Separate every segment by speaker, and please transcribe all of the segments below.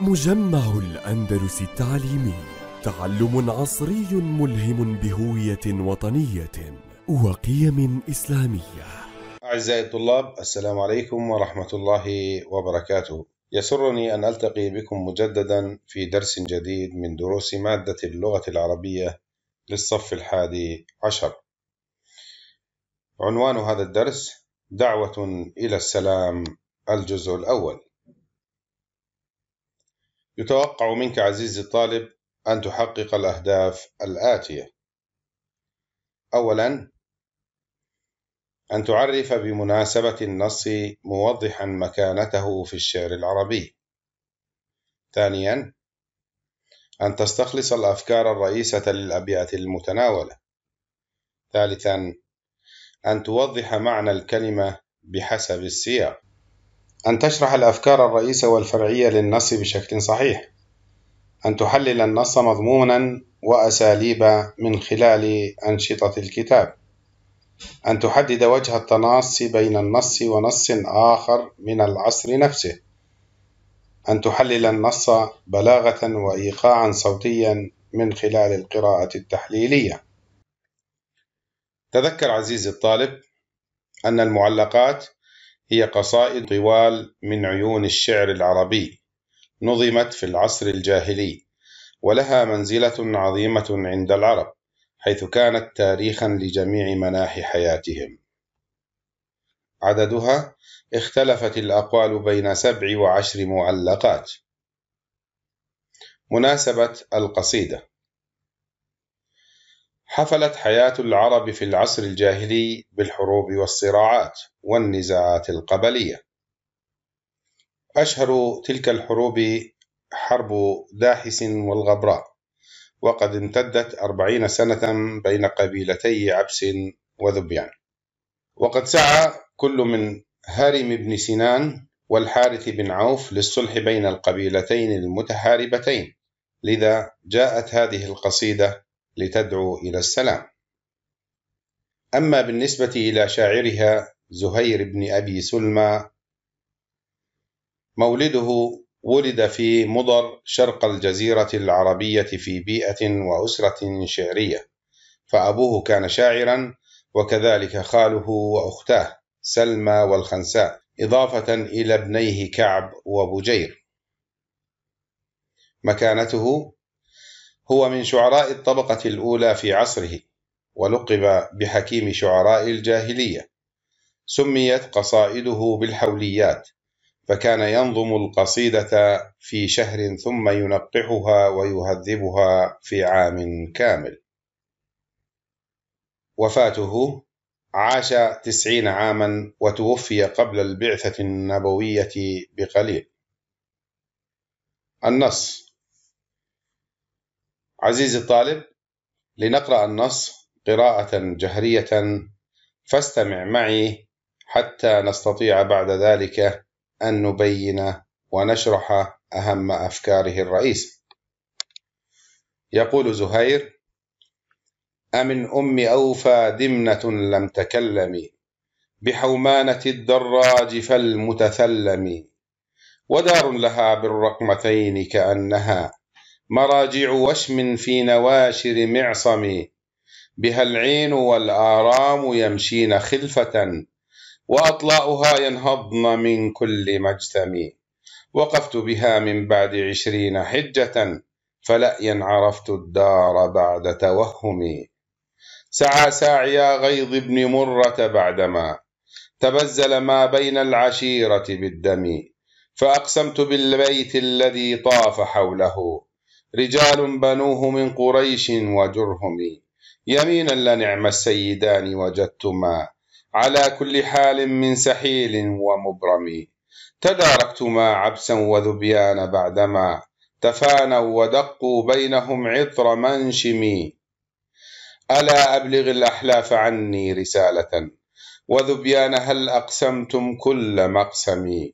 Speaker 1: مجمع الأندلس التعليمي تعلم عصري ملهم بهوية وطنية وقيم إسلامية أعزائي الطلاب السلام عليكم ورحمة الله وبركاته يسرني أن ألتقي بكم مجددا في درس جديد من دروس مادة اللغة العربية للصف الحادي عشر عنوان هذا الدرس دعوة إلى السلام الجزء الأول يتوقع منك عزيزي الطالب أن تحقق الأهداف الآتية: أولاً: أن تعرف بمناسبة النص موضحًا مكانته في الشعر العربي. ثانيًا: أن تستخلص الأفكار الرئيسة للأبيات المتناولة. ثالثًا: أن توضح معنى الكلمة بحسب السياق. أن تشرح الأفكار الرئيسة والفرعية للنص بشكل صحيح أن تحلل النص مضمونا وأساليب من خلال أنشطة الكتاب أن تحدد وجه التناص بين النص ونص آخر من العصر نفسه أن تحلل النص بلاغة وإيقاعا صوتيا من خلال القراءة التحليلية تذكر عزيزي الطالب أن المعلقات هي قصائد طوال من عيون الشعر العربي نظمت في العصر الجاهلي ولها منزلة عظيمة عند العرب حيث كانت تاريخا لجميع مناحي حياتهم عددها اختلفت الأقوال بين سبع وعشر معلقات مناسبة القصيدة حفلت حياة العرب في العصر الجاهلي بالحروب والصراعات والنزاعات القبلية. أشهر تلك الحروب حرب داحس والغبراء، وقد امتدت أربعين سنة بين قبيلتي عبس وذبيان. وقد سعى كل من هارم بن سنان والحارث بن عوف للصلح بين القبيلتين المتحاربتين، لذا جاءت هذه القصيدة لتدعو إلى السلام. أما بالنسبة إلى شاعرها زهير بن أبي سلمى مولده ولد في مضر شرق الجزيرة العربية في بيئة وأسرة شعرية، فأبوه كان شاعرا وكذلك خاله وأختاه سلمى والخنساء، إضافة إلى ابنيه كعب وبجير. مكانته هو من شعراء الطبقة الأولى في عصره ولقب بحكيم شعراء الجاهلية سميت قصائده بالحوليات فكان ينظم القصيدة في شهر ثم ينقحها ويهذبها في عام كامل وفاته عاش تسعين عاما وتوفي قبل البعثة النبوية بقليل النص عزيزي الطالب لنقرأ النص قراءة جهرية فاستمع معي حتى نستطيع بعد ذلك أن نبين ونشرح أهم أفكاره الرئيس يقول زهير أمن أم أوفى دمنة لم تكلمي بحومانة الدراج فالمتثلم ودار لها بالرقمتين كأنها مراجع وشم في نواشر معصم بها العين والآرام يمشين خلفة وأطلاؤها ينهضن من كل مجتمع وقفت بها من بعد عشرين حجة فلأيا عرفت الدار بعد توهمي سعى ساعيا غيظ ابن مرة بعدما تبزل ما بين العشيرة بالدم فأقسمت بالبيت الذي طاف حوله رجال بنوه من قريش وجرهم يمينا لنعم السيدان وجدتما على كل حال من سحيل ومبرم تداركتما عبسا وذبيان بعدما تفانوا ودقوا بينهم عطر منشم ألا أبلغ الأحلاف عني رسالة وذبيان هل أقسمتم كل مقسم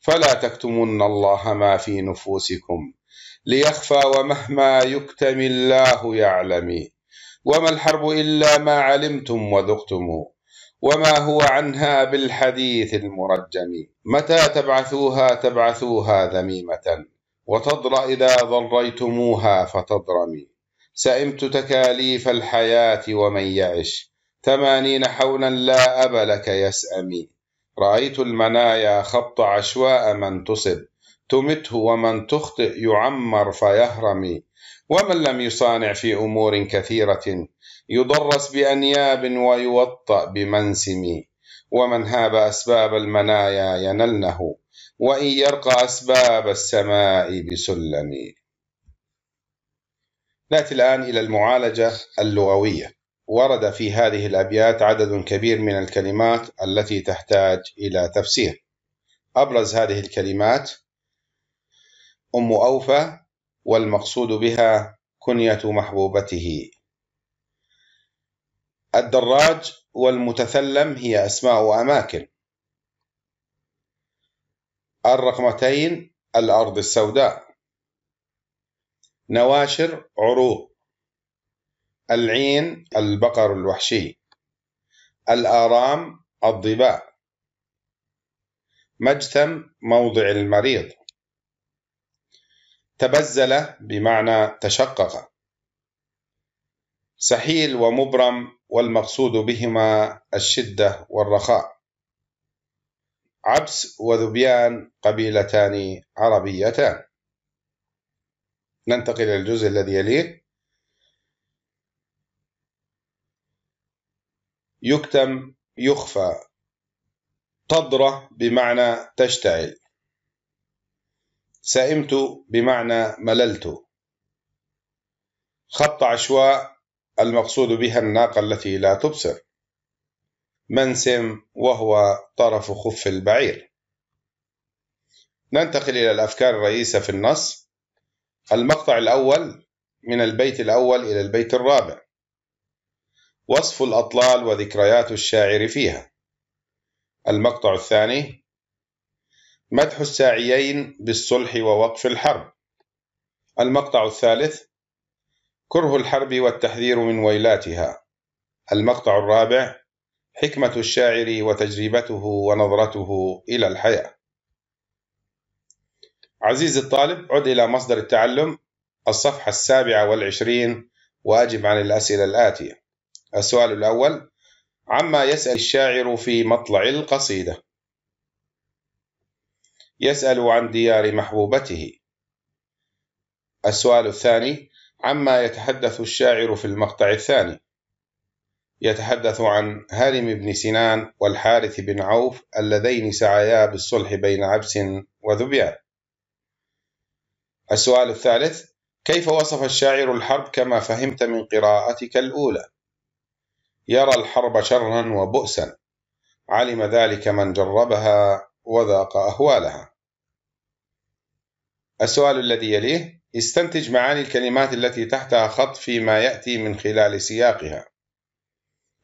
Speaker 1: فلا تكتمن الله ما في نفوسكم ليخفى ومهما يكتم الله يعلمي وما الحرب إلا ما علمتم وذقتم وما هو عنها بالحديث المرجم متى تبعثوها تبعثوها ذميمة وتضرأ إذا ضريتموها فتضرمي سئمت تكاليف الحياة ومن يعش ثمانين حولا لا أب لك يسأمي رأيت المنايا خط عشواء من تصب تمته ومن تخطئ يعمر فيهرم ومن لم يصانع في أمور كثيرة يضرس بأنياب ويوطأ بمنسم ومن هاب أسباب المنايا ينلنه وإن يرقى أسباب السماء بسلم نأتي الآن إلى المعالجة اللغوية ورد في هذه الأبيات عدد كبير من الكلمات التي تحتاج إلى تفسير أبرز هذه الكلمات أم أوفى والمقصود بها كنية محبوبته الدراج والمتثلم هي أسماء أماكن الرقمتين الأرض السوداء نواشر عروق العين البقر الوحشي الآرام الضباء مجتم موضع المريض تبزل بمعنى تشقق سحيل ومبرم والمقصود بهما الشدة والرخاء عبس وذبيان قبيلتان عربيتان ننتقل إلى الجزء الذي يليه يكتم يخفى تضرة بمعنى تشتعل سئمت بمعنى مللت خط عشواء المقصود بها الناقة التي لا تبصر منسم وهو طرف خف البعير ننتقل إلى الأفكار الرئيسة في النص المقطع الأول من البيت الأول إلى البيت الرابع وصف الأطلال وذكريات الشاعر فيها المقطع الثاني مدح الساعيين بالصلح ووقف الحرب المقطع الثالث كره الحرب والتحذير من ويلاتها المقطع الرابع حكمة الشاعر وتجربته ونظرته إلى الحياة عزيزي الطالب عد إلى مصدر التعلم الصفحة السابعة والعشرين وأجب عن الأسئلة الآتية السؤال الأول عما يسأل الشاعر في مطلع القصيدة يسأل عن ديار محبوبته السؤال الثاني عما يتحدث الشاعر في المقطع الثاني يتحدث عن هارم بن سنان والحارث بن عوف اللذين سعيا بالصلح بين عبس وذبيان السؤال الثالث كيف وصف الشاعر الحرب كما فهمت من قراءتك الأولى؟ يرى الحرب شرا وبؤسا علم ذلك من جربها وذاق أهوالها السؤال الذي يليه استنتج معاني الكلمات التي تحتها خط فيما يأتي من خلال سياقها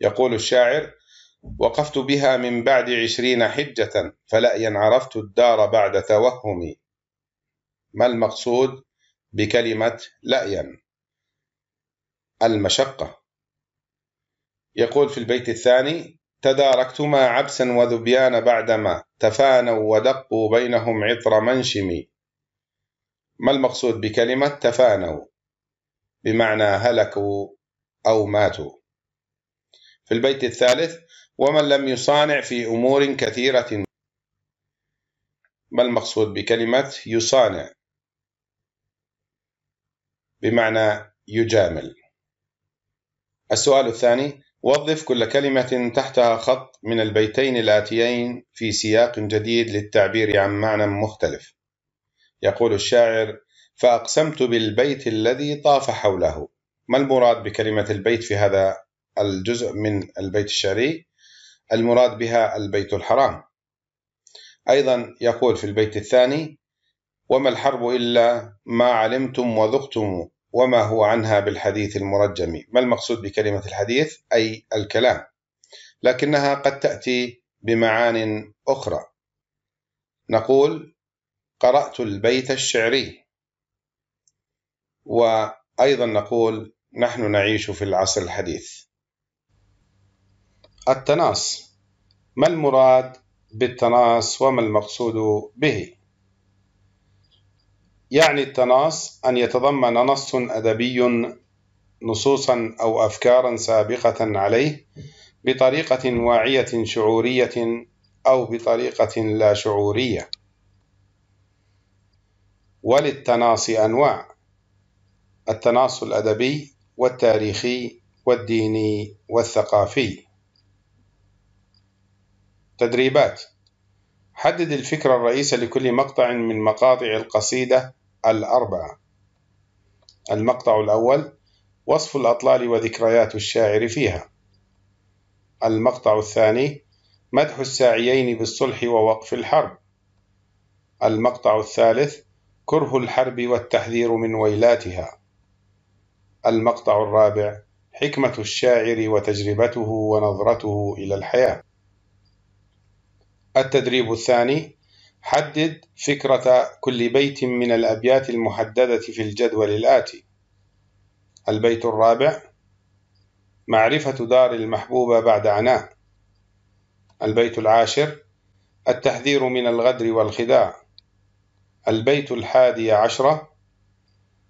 Speaker 1: يقول الشاعر وقفت بها من بعد عشرين حجة فلأيا عرفت الدار بعد توهمي ما المقصود بكلمة لأيا المشقة يقول في البيت الثاني تداركتما عبسا وذبيان بعدما تفانوا ودقوا بينهم عطر منشم ما المقصود بكلمة تفانوا بمعنى هلكوا أو ماتوا في البيت الثالث ومن لم يصانع في أمور كثيرة ما المقصود بكلمة يصانع بمعنى يجامل السؤال الثاني وظف كل كلمة تحتها خط من البيتين الآتيين في سياق جديد للتعبير عن معنى مختلف. يقول الشاعر: فأقسمت بالبيت الذي طاف حوله. ما المراد بكلمة البيت في هذا الجزء من البيت الشعري؟ المراد بها البيت الحرام. أيضا يقول في البيت الثاني: وما الحرب إلا ما علمتم وذقتم وما هو عنها بالحديث المرجم ما المقصود بكلمة الحديث أي الكلام لكنها قد تأتي بمعان أخرى نقول قرأت البيت الشعري وأيضا نقول نحن نعيش في العصر الحديث التناص ما المراد بالتناص وما المقصود به يعني التناص أن يتضمن نص أدبي نصوصا أو أفكارا سابقة عليه بطريقة واعية شعورية أو بطريقة لا شعورية وللتناص أنواع التناص الأدبي والتاريخي والديني والثقافي تدريبات حدد الفكرة الرئيسة لكل مقطع من مقاطع القصيدة الأربعة المقطع الأول وصف الأطلال وذكريات الشاعر فيها المقطع الثاني مدح الساعيين بالصلح ووقف الحرب المقطع الثالث كره الحرب والتحذير من ويلاتها المقطع الرابع حكمة الشاعر وتجربته ونظرته إلى الحياة التدريب الثاني حدد فكرة كل بيت من الأبيات المحددة في الجدول الآتي البيت الرابع معرفة دار المحبوبة بعد عناء البيت العاشر التحذير من الغدر والخداع البيت الحادي عشرة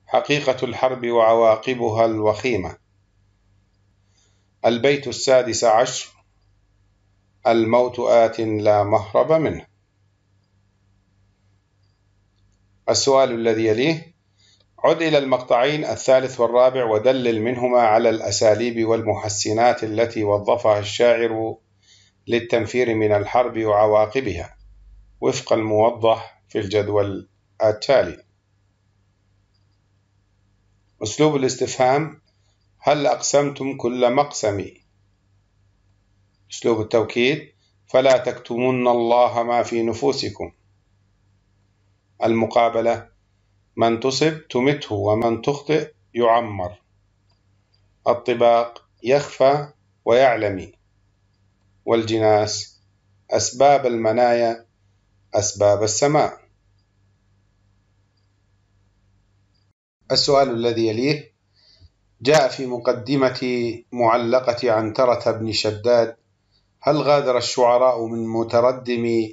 Speaker 1: حقيقة الحرب وعواقبها الوخيمة البيت السادس عشر الموت آت لا مهرب منه السؤال الذي يليه عد إلى المقطعين الثالث والرابع ودلل منهما على الأساليب والمحسنات التي وظفها الشاعر للتنفير من الحرب وعواقبها وفق الموضح في الجدول التالي أسلوب الاستفهام هل أقسمتم كل مقسم أسلوب التوكيد فلا تكتمن الله ما في نفوسكم المقابلة من تصب تمته ومن تخطئ يعمر الطباق يخفى ويعلم والجناس أسباب المنايا أسباب السماء السؤال الذي يليه جاء في مقدمة معلقة عنترة بن شداد هل غادر الشعراء من متردم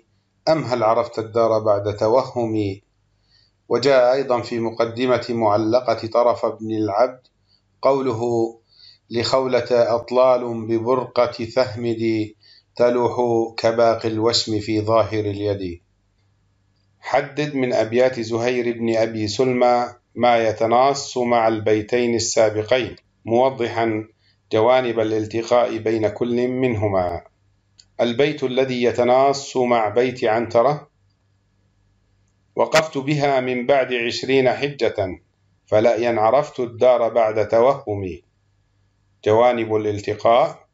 Speaker 1: أم هل عرفت الدار بعد توهمي وجاء أيضا في مقدمة معلقة طرف ابن العبد قوله لخولة أطلال ببرقة ثهمد تلوح كباقي الوشم في ظاهر اليد حدد من أبيات زهير بن أبي سلمى ما يتناص مع البيتين السابقين موضحا جوانب الالتقاء بين كل منهما البيت الذي يتناص مع بيت عنترة وقفت بها من بعد عشرين حجة فلا عرفت الدار بعد توهمي جوانب الالتقاء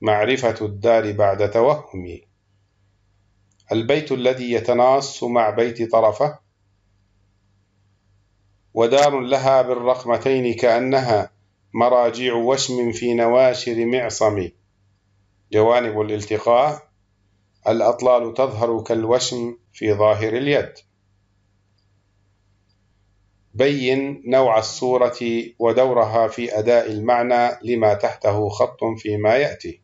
Speaker 1: معرفة الدار بعد توهمي البيت الذي يتناص مع بيت طرفة ودار لها بالرقمتين كأنها مراجيع وشم في نواشر معصم جوانب الالتقاء الأطلال تظهر كالوشم في ظاهر اليد بين نوع الصورة ودورها في أداء المعنى لما تحته خط فيما يأتي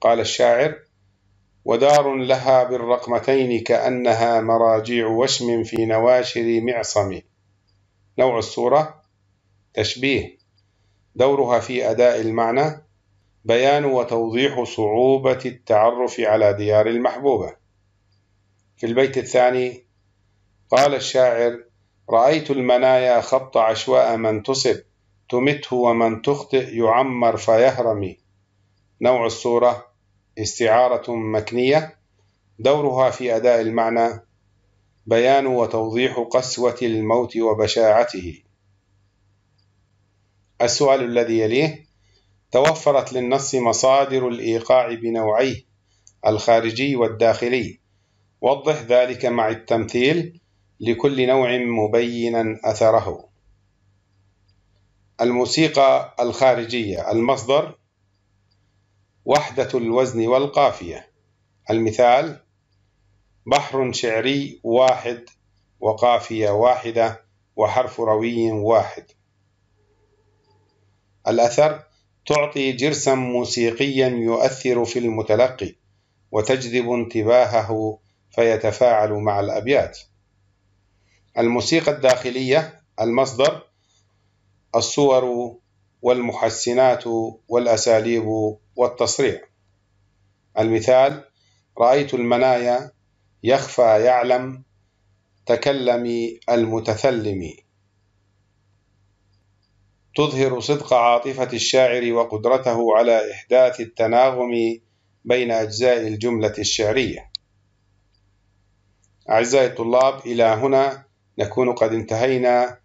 Speaker 1: قال الشاعر ودار لها بالرقمتين كأنها مراجيع وشم في نواشر معصم نوع الصورة تشبيه دورها في أداء المعنى بيان وتوضيح صعوبة التعرف على ديار المحبوبة في البيت الثاني قال الشاعر رأيت المنايا خط عشواء من تصب تمته ومن تخطئ يعمر فيهرم نوع الصورة استعارة مكنية دورها في أداء المعنى بيان وتوضيح قسوة الموت وبشاعته السؤال الذي يليه توفرت للنص مصادر الإيقاع بنوعيه الخارجي والداخلي وضح ذلك مع التمثيل لكل نوع مبينا أثره الموسيقى الخارجية المصدر وحدة الوزن والقافية المثال بحر شعري واحد وقافية واحدة وحرف روي واحد الأثر تعطي جرسا موسيقيا يؤثر في المتلقي وتجذب انتباهه فيتفاعل مع الابيات الموسيقى الداخليه المصدر الصور والمحسنات والاساليب والتصريع المثال رايت المنايا يخفى يعلم تكلمي المتثلمي تظهر صدق عاطفة الشاعر وقدرته على إحداث التناغم بين أجزاء الجملة الشعرية. أعزائي الطلاب إلى هنا نكون قد انتهينا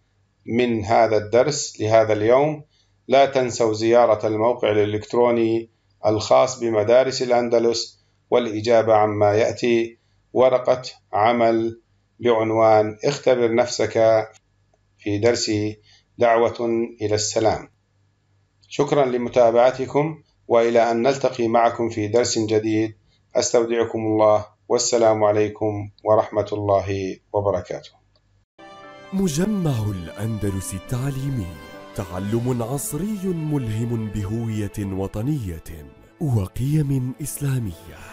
Speaker 1: من هذا الدرس لهذا اليوم لا تنسوا زيارة الموقع الإلكتروني الخاص بمدارس الأندلس والإجابة عما يأتي ورقة عمل بعنوان اختبر نفسك في درس دعوة إلى السلام. شكرا لمتابعتكم وإلى أن نلتقي معكم في درس جديد أستودعكم الله والسلام عليكم ورحمة الله وبركاته. مجمع الأندلس التعليمي تعلم عصري ملهم بهوية وطنية وقيم إسلامية.